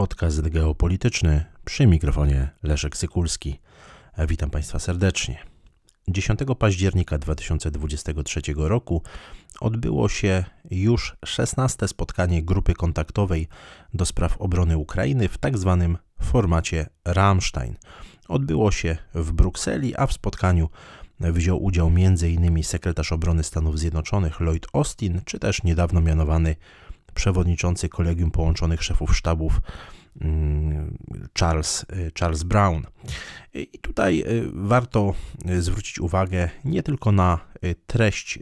Podcast geopolityczny przy mikrofonie Leszek Sykulski. Witam Państwa serdecznie. 10 października 2023 roku odbyło się już 16 spotkanie grupy kontaktowej do spraw obrony Ukrainy w tak zwanym formacie Rammstein. Odbyło się w Brukseli, a w spotkaniu wziął udział m.in. sekretarz obrony Stanów Zjednoczonych Lloyd Austin, czy też niedawno mianowany przewodniczący Kolegium Połączonych Szefów Sztabów mm, Charles, y, Charles Brown. I tutaj y, warto y, zwrócić uwagę nie tylko na treść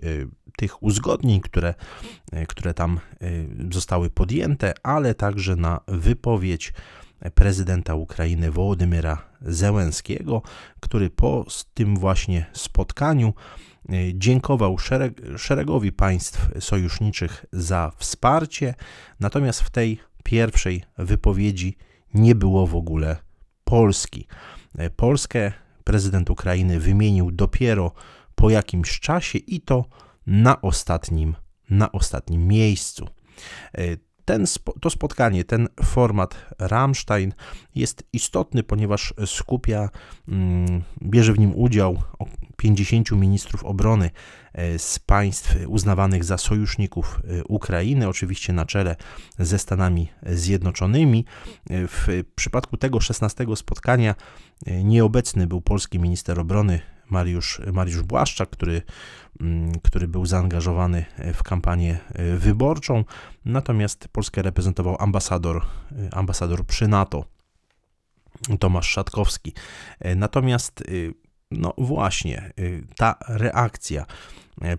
tych uzgodnień, które, które tam zostały podjęte, ale także na wypowiedź prezydenta Ukrainy Wołodymyra Zełenskiego, który po tym właśnie spotkaniu E, dziękował szereg, szeregowi państw sojuszniczych za wsparcie, natomiast w tej pierwszej wypowiedzi nie było w ogóle Polski. E, Polskę prezydent Ukrainy wymienił dopiero po jakimś czasie i to na ostatnim, na ostatnim miejscu. E, ten, to spotkanie, ten format Rammstein jest istotny, ponieważ skupia, mm, bierze w nim udział 50 ministrów obrony e, z państw uznawanych za sojuszników e, Ukrainy, oczywiście na czele ze Stanami Zjednoczonymi. E, w przypadku tego 16 spotkania nieobecny był polski minister obrony Mariusz, Mariusz Błaszczak, który, mm, który był zaangażowany w kampanię e, wyborczą, natomiast Polskę reprezentował ambasador, e, ambasador przy NATO. Tomasz Szatkowski. E, natomiast, no właśnie, ta reakcja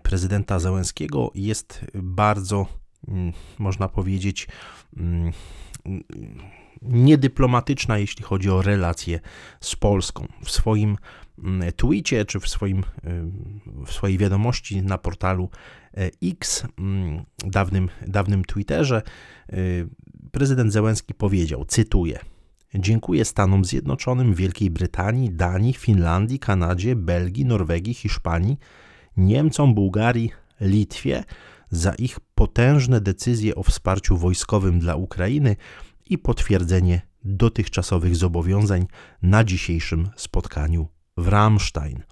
prezydenta Zełenskiego jest bardzo, mm, można powiedzieć, mm, niedyplomatyczna, jeśli chodzi o relacje z Polską. W swoim mm, tweetie czy w, swoim, y, w swojej wiadomości na portalu y, X, mm, dawnym, dawnym Twitterze, y, prezydent Zełenski powiedział, cytuję, Dziękuję Stanom Zjednoczonym, Wielkiej Brytanii, Danii, Finlandii, Kanadzie, Belgii, Norwegii, Hiszpanii, Niemcom, Bułgarii, Litwie, za ich potężne decyzje o wsparciu wojskowym dla Ukrainy i potwierdzenie dotychczasowych zobowiązań na dzisiejszym spotkaniu w Ramstein.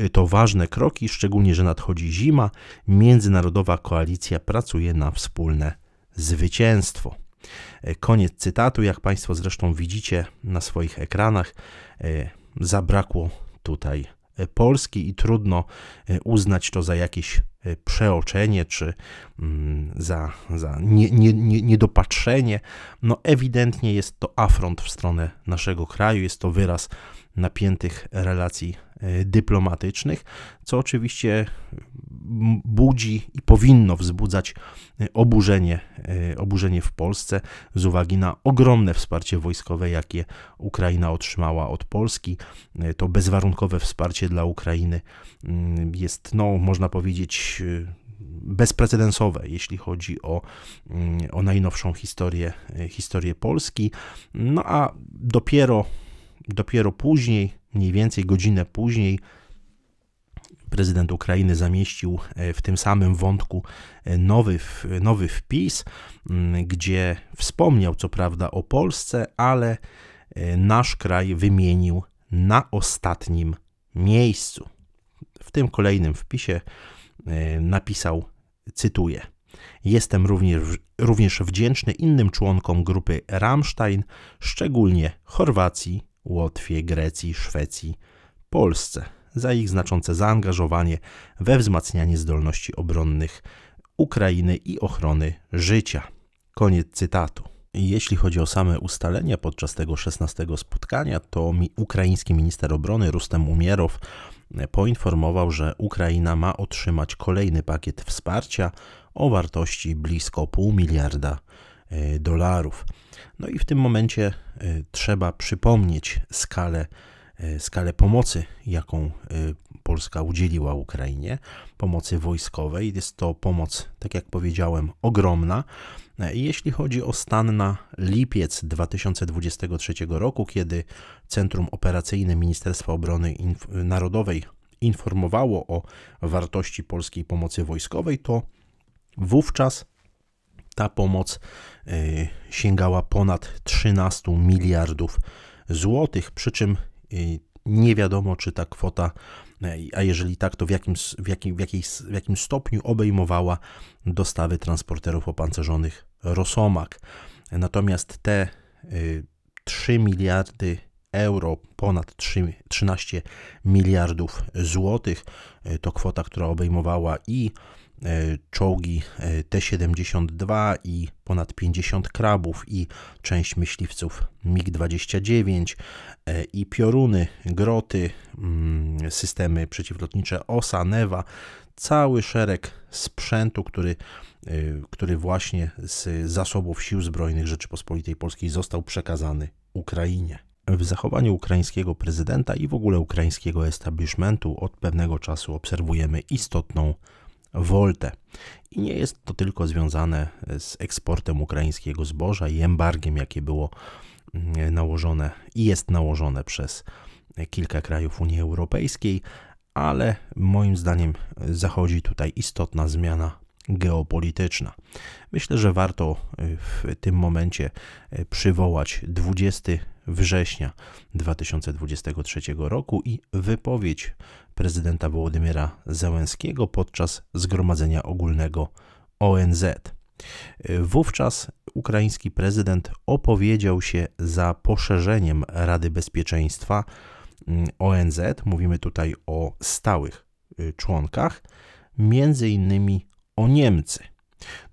Y, to ważne kroki, szczególnie że nadchodzi zima. Międzynarodowa koalicja pracuje na wspólne zwycięstwo. Y, koniec cytatu. Jak Państwo zresztą widzicie na swoich ekranach, y, zabrakło tutaj Polski i trudno uznać to za jakieś Y, przeoczenie czy mm, za, za nie, nie, nie, niedopatrzenie, no ewidentnie jest to afront w stronę naszego kraju, jest to wyraz napiętych relacji E, dyplomatycznych, co oczywiście budzi i powinno wzbudzać e, oburzenie, e, oburzenie w Polsce z uwagi na ogromne wsparcie wojskowe, jakie Ukraina otrzymała od Polski. To bezwarunkowe wsparcie dla Ukrainy mm, jest, no, można powiedzieć, bezprecedensowe, jeśli chodzi o, mm, o najnowszą historię, historię Polski. No a dopiero, dopiero później, Mniej więcej godzinę później prezydent Ukrainy zamieścił e, w tym samym wątku e, nowy, nowy wpis, mm, gdzie wspomniał co prawda o Polsce, ale e, nasz kraj wymienił na ostatnim miejscu. W tym kolejnym wpisie napisał, cytuję: Jestem również, również wdzięczny innym członkom grupy Rammstein, szczególnie Chorwacji, Łotwie, Grecji, Szwecji, Polsce za ich znaczące zaangażowanie we wzmacnianie zdolności obronnych Ukrainy i ochrony życia. Koniec cytatu. Jeśli chodzi o same ustalenia podczas tego 16 spotkania, to ukraiński minister obrony Rustem Umierow poinformował, że Ukraina ma otrzymać kolejny pakiet wsparcia o wartości blisko pół miliarda E, dolarów. No i w tym momencie e, trzeba przypomnieć skalę, e, skalę pomocy, jaką Polska udzieliła Ukrainie, pomocy wojskowej. Jest to pomoc, tak jak powiedziałem, ogromna. Jeśli chodzi o stan na lipiec 2023 roku, kiedy Centrum Operacyjne Ministerstwa Obrony Inf Narodowej informowało o wartości polskiej pomocy wojskowej, to wówczas ta pomoc y, sięgała ponad 13 miliardów złotych, przy czym y, nie wiadomo, czy ta kwota, y, a jeżeli tak, to w jakim, w jakim, w jakiej, w jakim stopniu obejmowała dostawy transporterów opancerzonych Rosomak. Natomiast te 3 miliardy euro, ponad 3, 13 miliardów złotych to kwota, która obejmowała i E, czołgi e, T-72 i ponad 50 krabów i część myśliwców MiG-29 e, i pioruny, groty, mm, systemy przeciwlotnicze OSA, NEWA, cały szereg sprzętu, który, który właśnie z zasobów Sił Zbrojnych Rzeczypospolitej Polskiej został przekazany Ukrainie w zachowaniu ukraińskiego prezydenta i w ogóle ukraińskiego establishmentu od pewnego czasu obserwujemy istotną Voltę. I nie jest to tylko związane z eksportem ukraińskiego zboża i embargiem, jakie było mm, nałożone i jest nałożone przez kilka krajów Unii Europejskiej, ale moim zdaniem zachodzi tutaj istotna zmiana geopolityczna. Myślę, że warto y, w tym momencie y, przywołać 20 września 2023 roku i wypowiedź prezydenta Wołodymyra Zełenskiego podczas Zgromadzenia Ogólnego ONZ. Y, wówczas ukraiński prezydent opowiedział się za poszerzeniem Rady Bezpieczeństwa mm, ONZ, mówimy tutaj o stałych członkach, między innymi o Niemcy.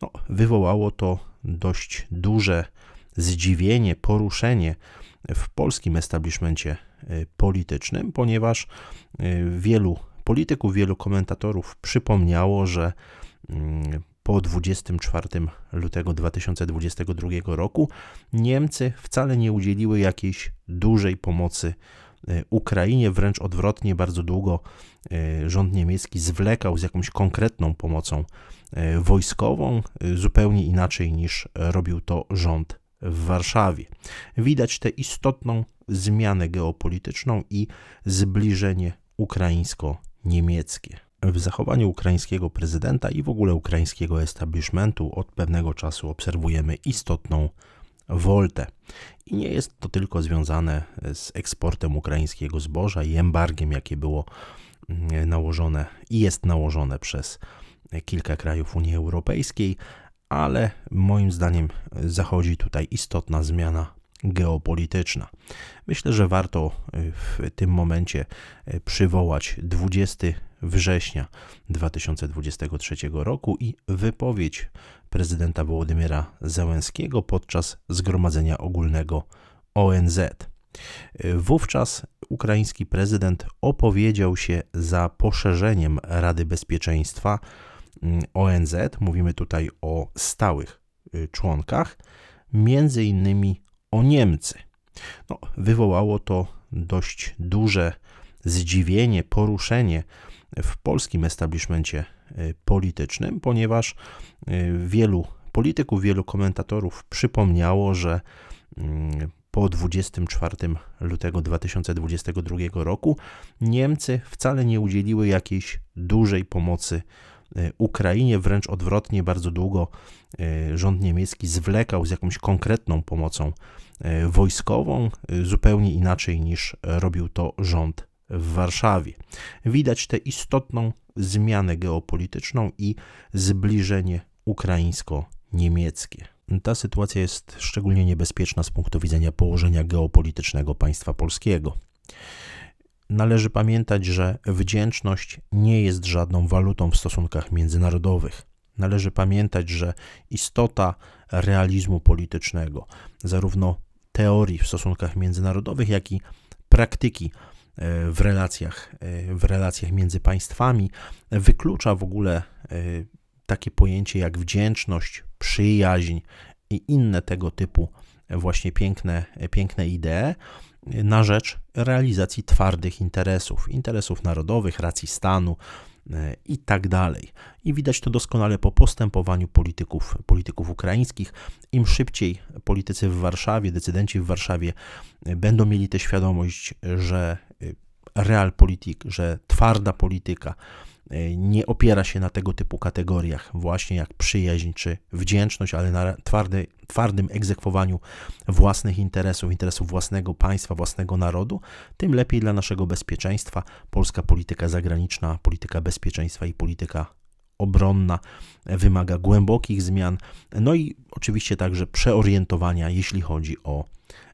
No, wywołało to dość duże zdziwienie, poruszenie w polskim establishmencie y, politycznym, ponieważ y, wielu polityków, wielu komentatorów przypomniało, że mm, po 24 lutego 2022 roku Niemcy wcale nie udzieliły jakiejś dużej pomocy Y, Ukrainie. Wręcz odwrotnie, bardzo długo y, rząd niemiecki zwlekał z jakąś konkretną pomocą y, wojskową, zupełnie inaczej niż robił to rząd w Warszawie. Widać tę istotną zmianę geopolityczną i zbliżenie ukraińsko-niemieckie. W zachowaniu ukraińskiego prezydenta i w ogóle ukraińskiego establishmentu od pewnego czasu obserwujemy istotną Voltę. I nie jest to tylko związane z eksportem ukraińskiego zboża i embargiem, jakie było mm, nałożone i jest nałożone przez kilka krajów Unii Europejskiej, ale moim zdaniem zachodzi tutaj istotna zmiana geopolityczna. Myślę, że warto y, w tym momencie y, przywołać 20 września 2023 roku i wypowiedź prezydenta Wołodymyra Zełenskiego podczas Zgromadzenia Ogólnego ONZ. Wówczas ukraiński prezydent opowiedział się za poszerzeniem Rady Bezpieczeństwa mm, ONZ, mówimy tutaj o stałych y, członkach, między innymi o Niemcy. No, wywołało to dość duże zdziwienie, poruszenie w polskim establishmencie y, politycznym, ponieważ y, wielu polityków, wielu komentatorów przypomniało, że mm, po 24 lutego 2022 roku Niemcy wcale nie udzieliły jakiejś dużej pomocy y, Ukrainie, wręcz odwrotnie, bardzo długo rząd niemiecki zwlekał z jakąś konkretną pomocą wojskową, zupełnie inaczej niż robił to rząd w Warszawie. Widać tę istotną zmianę geopolityczną i zbliżenie ukraińsko-niemieckie. Ta sytuacja jest szczególnie niebezpieczna z punktu widzenia położenia geopolitycznego państwa polskiego. Należy pamiętać, że wdzięczność nie jest żadną walutą w stosunkach międzynarodowych. Należy pamiętać, że istota realizmu politycznego, zarówno teorii w stosunkach międzynarodowych, jak i praktyki E, w relacjach, e, w relacjach między państwami, e, wyklucza w ogóle takie pojęcie jak wdzięczność, przyjaźń i inne tego typu właśnie piękne, piękne idee na rzecz realizacji twardych interesów, interesów narodowych, racji stanu i tak dalej. I widać to doskonale po postępowaniu polityków, polityków ukraińskich. Im szybciej politycy w Warszawie, decydenci w Warszawie będą mieli tę świadomość, że realpolitik, że twarda polityka e, nie opiera się na tego typu kategoriach, właśnie jak przyjaźń czy wdzięczność, ale na twardy, twardym egzekwowaniu własnych interesów, interesów własnego państwa, własnego narodu, tym lepiej dla naszego bezpieczeństwa. Polska polityka zagraniczna, polityka bezpieczeństwa i polityka obronna wymaga głębokich zmian, no i oczywiście także przeorientowania, jeśli chodzi o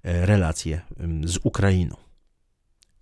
e, relacje z Ukrainą.